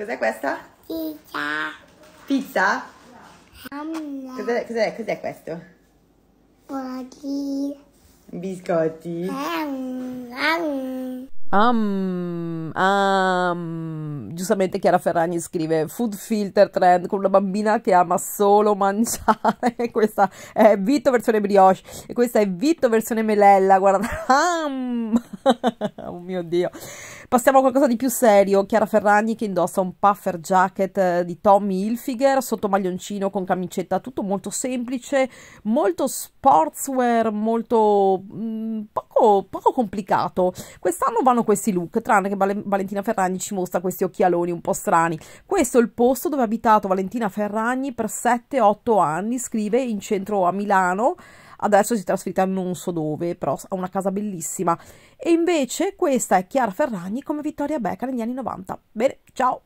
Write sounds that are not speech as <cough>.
Cos'è questa? Pizza. Pizza? Cos'è, cos cos questo? Biscotti. Biscotti? Um, um. giustamente Chiara Ferragni scrive food filter trend con una bambina che ama solo mangiare <laughs> questa è Vitto versione brioche e questa è Vitto versione melella guarda um. <laughs> oh mio dio Passiamo a qualcosa di più serio. Chiara Ferragni che indossa un puffer jacket eh, di Tommy Hilfiger sotto maglioncino con camicetta, tutto molto semplice, molto sportswear, molto mh, mm, poco, poco, complicato. Quest'anno vanno questi look, tranne che Val Valentina Ferragni ci mostra questi occhialoni un po' strani. Questo è il posto dove ha abitato Valentina Ferragni per 7-8 anni, scrive in centro a Milano adesso si è trasferita non so dove, però ha una casa bellissima. E invece questa è Chiara Ferragni come Vittoria Becca negli anni 90. Bene, ciao!